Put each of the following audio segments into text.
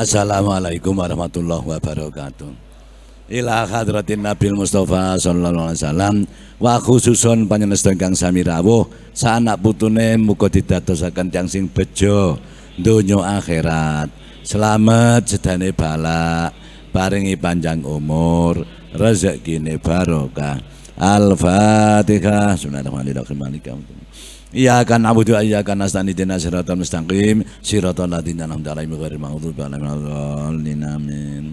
Assalamualaikum warahmatullahi wabarakatuh. Ila hadratin Nabil Mustafa sallallahu alaihi wasallam wa khususun panjenengan kang sami rawuh sanak putune muga didadosaken tiyang sing bejo donya akhirat. Selamat sedane balak, paringi panjang umur, rezekine barokah. Al-Fatihah. Bismillahirrahmanirrahim. Dua na'budu Kan iyyaka nasta'in ihdinas siratal mustaqim siratal ladzina an'amta 'alaihim ghairil maghdubi 'alaihim amin.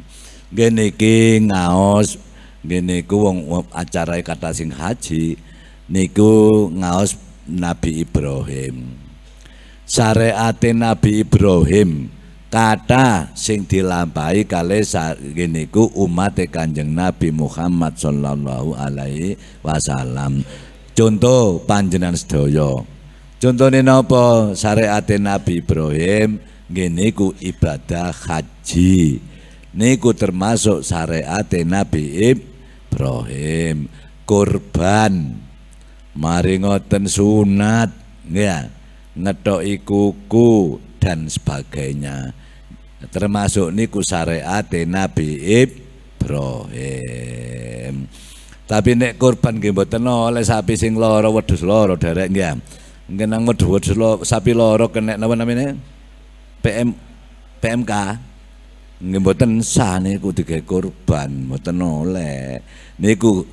Geneki ngaos Geniku iku wong acara kata sing haji niku ngaos Nabi Ibrahim. Syariate Nabi Ibrahim kata sing dilampahi kali geniku umat Kanjeng Nabi Muhammad sallallahu alaihi wasallam. Contoh panjenan sedoyo contoh ini apa syariat Nabi Ibrahim geniku ibadah haji. Niku termasuk syariat Nabi Ibrahim. Kurban mari ngoten sunat ya ngetoki kuku dan sebagainya termasuk niku syariat Nabi Ibrahim. Tapi nek korban nggih mboten oleh sapi sing lara wedhus lara derek nggih. Mungkin nang wedhus sapi lara kena napa namanya? PM PMK. Nggih mboten sah niku digawe korban mboten oleh. Niku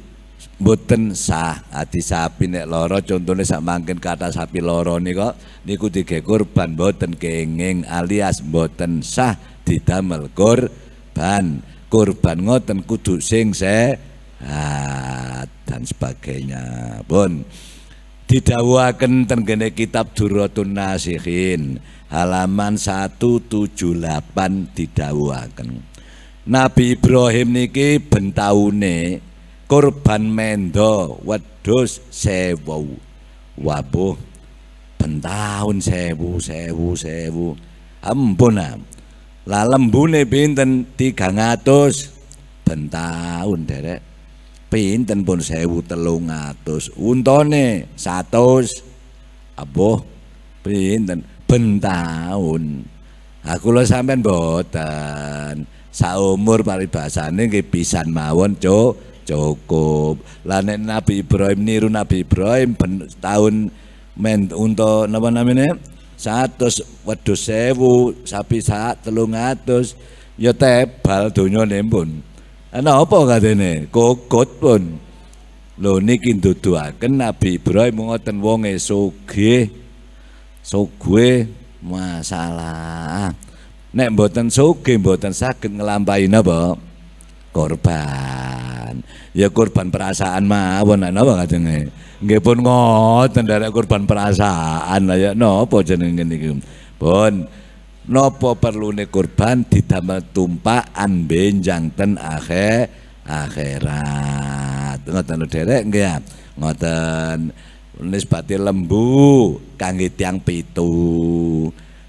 boten sah ati sapi nek loro contohnya sak mangkin kata sapi loro nih kok niku tiga korban, boten kenging alias boten sah didamel korban, korban ngoten kudu sing sehat dan sebagainya Bon didawakan tenggene kitab Duratun Nasihin halaman 178 didawakan. Nabi Ibrahim niki bentaune korban mendo wedus sewu wabuh bentahun sewu sewu sewu ampun lah pinten 300 bentahun derek pinten pun sewu telung atus untone satu aboh pinten bentahun aku lo sampean boten saumur paribasane nggih pisan mawon cuk cukup lanet Nabi Ibrahim niru Nabi Ibrahim ben, tahun men untuk napa namanya satu wedus sewu sapi saat telung atus ya tebal dunia ini pun ana apa katene kokot pun lo niki nduduaken Nabi Ibrahim ngoten wonge soge soge masalah nek mboten soge mboten sakit ngelampain apa korban ya korban perasaan mawon apa kadenge nggih pun ngoten derek korban perasaan lah ya napa jenenge no pun napa perlune korban didamel tumpak ambenjang ten akhir akhirat ngoten lho derek nggih ya? ngoten nisbate lembu kangge tiang pitu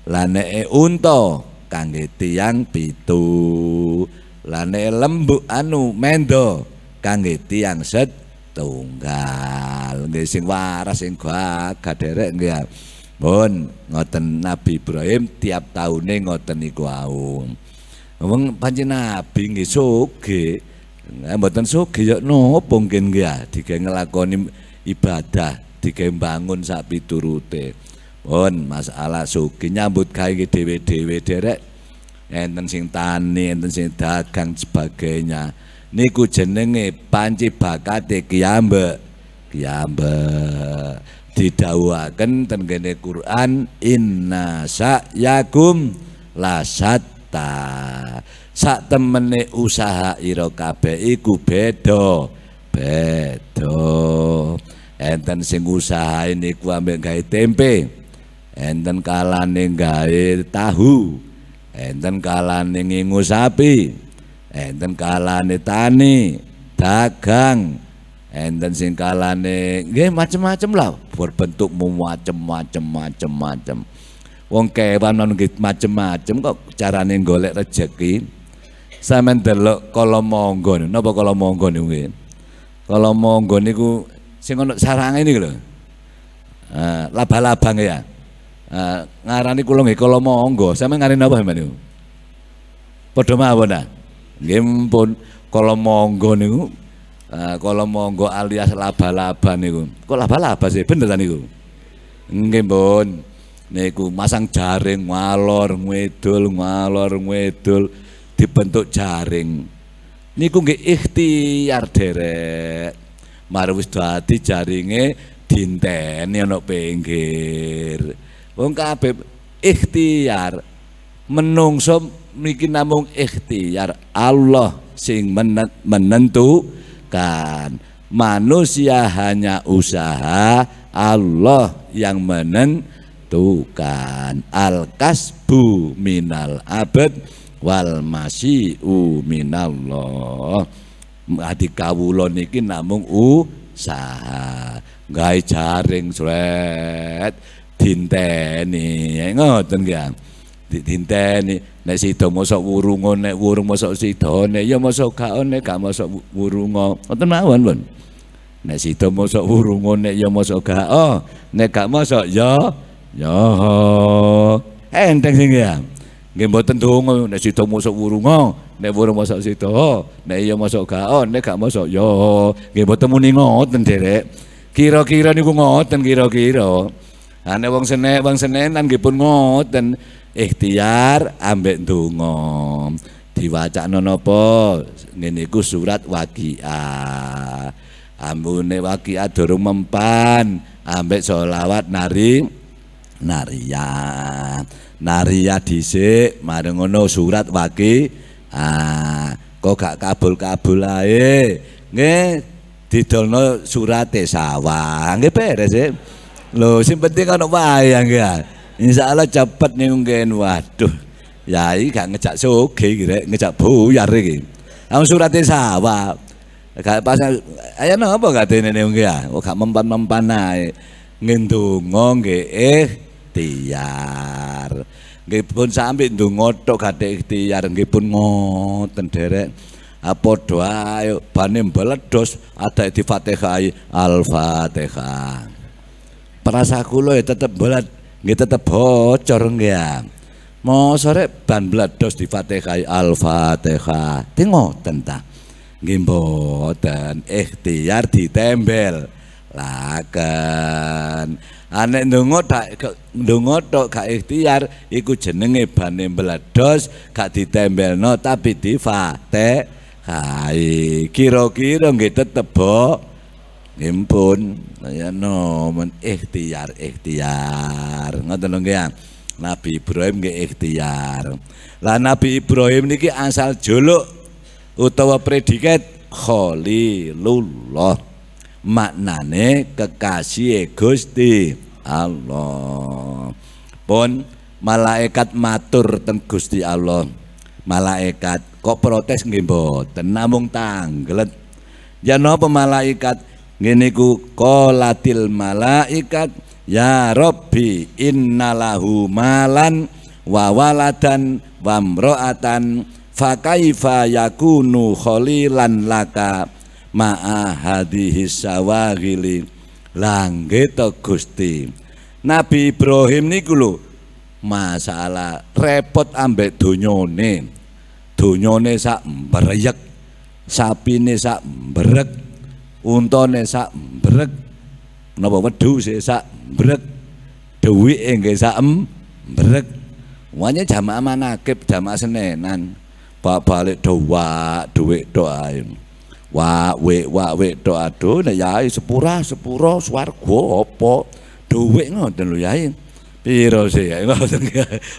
laneke unta kangge tiang pitu lane lembu anu mendo kangge set tunggal nggih sing waras sing gagah derek nggih Bon, ngoten Nabi Ibrahim tiap tahunnya ngoten iku au. Wong pancen Nabi nggih sugih. Mboten sugih yo ya nopo nggih nggih ah. digawe nglakoni ibadah, digawe bangun sak piturute. Bon, masalah sugih nyambut gawe dhewe-dhewe derek enten sing tani, enten sing dagang sebagainya niku jenenge panci bakate kiambek kiambek didawakan tenggene Quran inna sa'yakum lasatta sak temene usaha ira kabeh iku beda beda enten sing usaha ku ambek gawe tempe enten kalane gawe tahu enten kalane ngingu sapi enten kalane tani, dagang, enten sing kalane nggih macem-macem lah berbentuk macem-macem macem-macem. Wong kewan anu macem-macem kok carane golek rejeki. Sampeyan delok kala monggo napa kala monggo niku nggih. Kala monggo niku sing ana sarange niku lho. Ah, laba-labang ya. Uh, ngarani kula nggih kala monggo. Sampeyan ngarani napa sampeyan niku? Padha mawon nah. Nggih mumpun monggo niku uh, kala monggo alias laba-laba niku. Kok laba-laba sih beneran niku? Nggih, Mbun. Niku masang jaring ngalor ngedul ngalor ngedul dibentuk jaring. Niku nggih ikhtiar derek. Mari wis dadi jaringe dinteni ana pinggir. Wong kabeh ikhtiar menungsum. Mungkin namung ikhtiar Allah sing menentukan manusia hanya usaha Allah yang menentukan al kasbu minal abad wal masyu minallah adik kawula niki namung usaha gawe jaring sret dinteni ngoten ya dinteni nek sida mosok wurunga nek wurung mosok sidane ya mosok gak nek gak mosok wurunga ngoten mawon pun nek sida mosok wurunga nek ya mosok gak oh. nek gak mosok ya ya eh, enteng sing ya nggih mboten donga nek sida mosok wurunga nek wurung mosok sida oh. nek ya mosok gak oh. nek gak mosok ya nggih mboten muni ngoten derek kira-kira niku ngoten kira-kira ane wong senek wong senenan nggih pun ngoten ikhtiar ambek donga diwacakno nonopo ngene surat waqiah ambune waqiah dorong mempan ambek sholawat nari naria naria dhisik mari ngono surat waki ah kok gak kabul-kabul ae nggih didolno surate sawah nggih beres lo lho sing penting ana wayang nggih Insya Allah cepet nih mungkin. Waduh, yai gak ngejak soge kira, ngejak buyar iki. am suratnya sawa. Kaya pasang, ayo nopo gak tene nih mungkin ya. Oh gak mempan mempan naik. Ngendungo eh tiar, Nggih pun sampe ndonga tok gatek ikhtiar pun ngoten derek. apa ah, doa ayo bane meledos ada di Fatihah Al-Fatihah. Perasa kula ya tetep meledos nggih tetep bocor nggih. Mau sore ban bledos di Fatihah Al-Fatihah. Ti ngoten ta. Nggih ikhtiar ditembel. lakan Anek ndonga tak ndonga tok gak ikhtiar iku jenenge ban bledos gak no tapi di Fatihah. Kira-kira nggih tetep bocor impun ya no, men ikhtiar ikhtiar. Ngoten lho ya Nabi Ibrahim nggih ikhtiar. Lah Nabi Ibrahim niki asal juluk utawa predikat Khalilullah. Maknane kekasih Gusti Allah. Pun malaikat matur teng Gusti Allah. Malaikat kok protes nggih mboten namung tanglet. Ya napa malaikat ngene ku qalatil malaikat ya rabbi innalahu malan wa waladan wa mro'atan fa kaifa yakunu khalilan laka maahadi hadhihi sawaghili langge Gusti Nabi Ibrahim niku lho masalah repot ambek donyone donyone sak mbreyek sapine sak mbrek untane sak brek menapa wedhu sik sak brek dhuwike nggih sak mbrek wanya jamaah manakib jamaah senenan bak balik doa dhuwit doa wa wek wa wek doa do, nek yai sepura sepura swarga apa dhuwit ngoten lho yai piro sih ya ngoten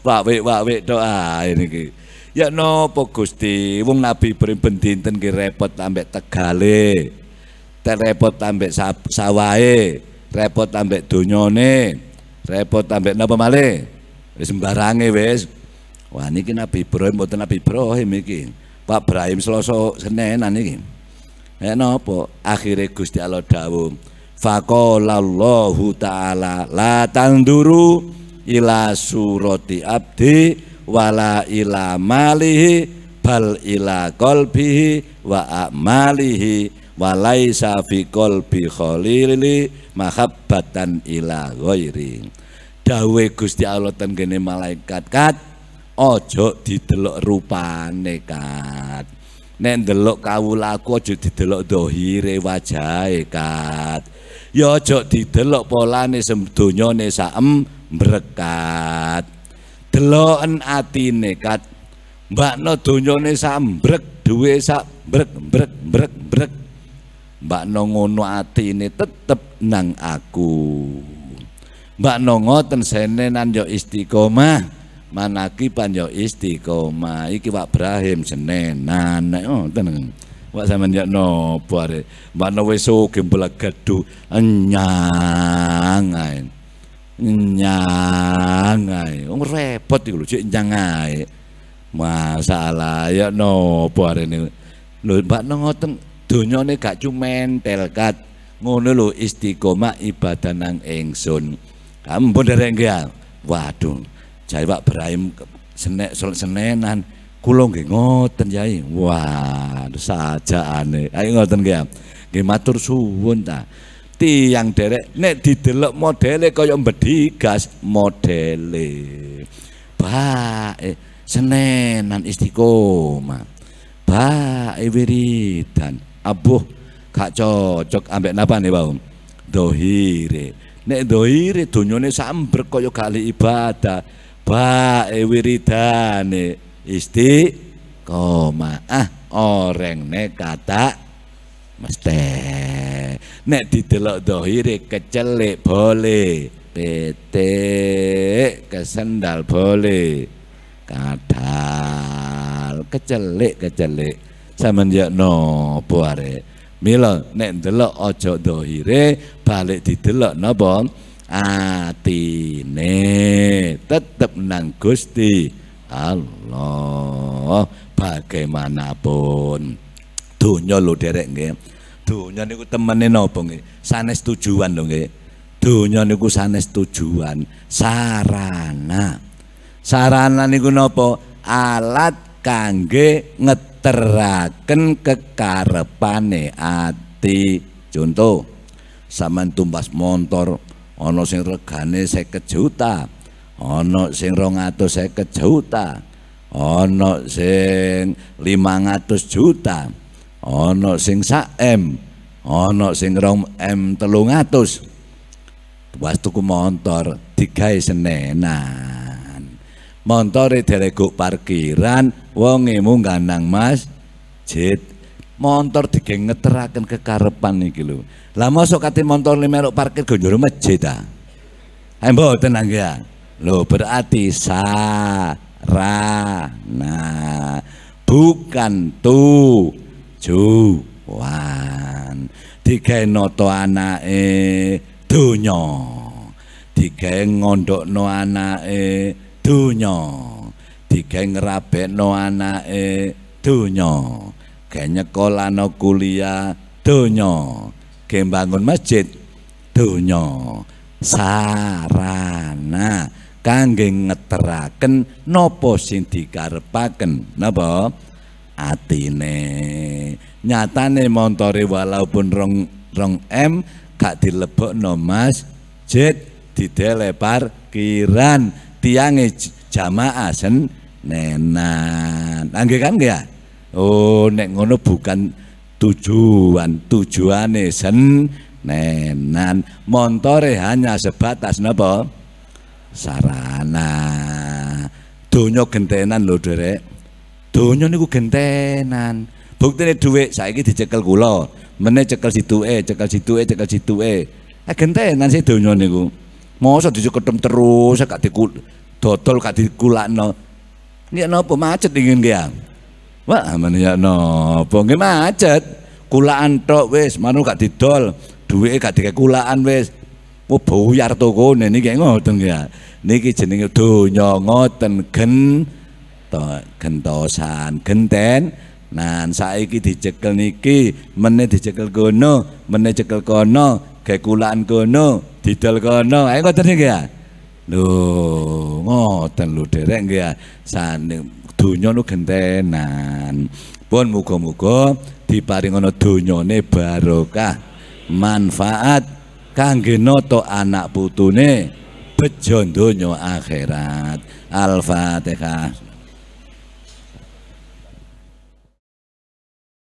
wa wek wa wek tok ae niki ya nopo Gusti wong nabi beriben dinten ki repot ambek tegale repot tambek sawai, repot tambek dunyone, repot tambek napa male? Wis sembarange wis. Wah niki Nabi Ibrahim mboten Nabi Ibrahim iki. Pak Ibrahim Selasa Senenan niki. Eh napa? Akhire Gusti Allah dawuh, faqalallahu ta'ala la tanduru ila surati abdi wala ila malihi bal ila qalbihi wa amalihi Walai fi bikholili, khalili mahabbatan ila ghairi dawe Gusti Allah ten malaikat kat ojo didelok rupane kat nek ndelok kawulaku ojo didelok dohire wajahe kat ya aja didelok polane semdonyane saem mbrekat deloken atine kat mbakno donyane sambrek duwe sak brek brek brek brek Mbak Nongono ini tetep nang aku. Mbak Nongo tensene nan yo istiqomah, manaki pan yo istiqomah. Iki Pak Ibrahim senenan. Oh, tenang. Wak sampean yo nopo Bak Mbak su wis oge mblegedu enyang ae. Enyang repot iku lho, cek Masalah ya no buare ini. Lho Mbak Nongo teng ini gak men telkat ngono lo istiqomah ibadah nang ingsun ampun ah, enggak. waduh jai Pak Brahim senek sol senenan kulong nggih ngoten jai wah aneh. ayo ngoten gak. nggih matur suwun ta tiang derek nek didelok modele yang mbedigas modele bae eh, senenan istiqomah bae eh, wiridan abuh gak cocok ambek napa nih bang dohire nek dohire dunyone samber koyo kali ibadah bae wiridane isti koma ah oreng nek kata mesti nek didelok dohire kecelik boleh pt kesendal boleh kadal kecelik kecelik semenjak ya nopo milo Mila nek delok ojo dohire, balik didelok napa atine. Tetep nang Gusti Allah bagaimanapun. Donya lo derek nge Donya niku temenin napa nge Sanes tujuan dong nge Donya niku sanes tujuan, sarana. Sarana niku nopo Alat kangge ngeteraken kekarepane ati contoh sampean tumbas montor ana sing regane 50 juta ana sing 250 juta ana sing 500 juta ana sing sak M ana sing rong M 300 Tuwas tuku montor digawe senenan montore dereguk parkiran wongemu nang masjid motor digeng ngeteraken kekarepan iki lho lah mosok kate motor limeruk parkir go njero masjid ta ah? ae mboten ya lho berarti sarana bukan tujuan digawe nata anake donya digawe ngondhokno anake donya digawe ngrabekno anake donya gawe nyekolano kuliah donya gawe bangun masjid donya sarana kangge ngeteraken napa sing dikarepaken napa atine nyatane montore walaupun rong rong M gak dilebokno masjid didele parkiran tiange jamaah senenan. Nggih kan nggih ya? Oh nek ngono bukan tujuan, tujuan sen nenan Montore hanya sebatas napa? Sarana. Donya gentenan lho, Derek. Donya niku gentenan. Buktine dhuwit saiki dicekel kula, meneh cekel situke, cekel situke, cekel eh eh gentenan sih donya niku. Masa diceketem terus gak dikul dodol gak dikulakno. Nek nopo macet ingin dia. Wah, ya nopo? nggih macet. Kulaan tok wis, manu gak didol, duwike gak dikek kulakan wis. Wo boyar to kene niki ngoten ya. Niki jenenge donya ngoten gen gentosan, genten. nan saiki dicekel niki, meneh dicekel kono, meneh cekel kono, gawe kulaan kono didol kono ae ngoten nggih ya lho ngoten lho derek nggih ya sane donya nu gentenan pun muga-muga diparingana donyane barokah manfaat kangge nata anak putune bejo donya akhirat al-fatihah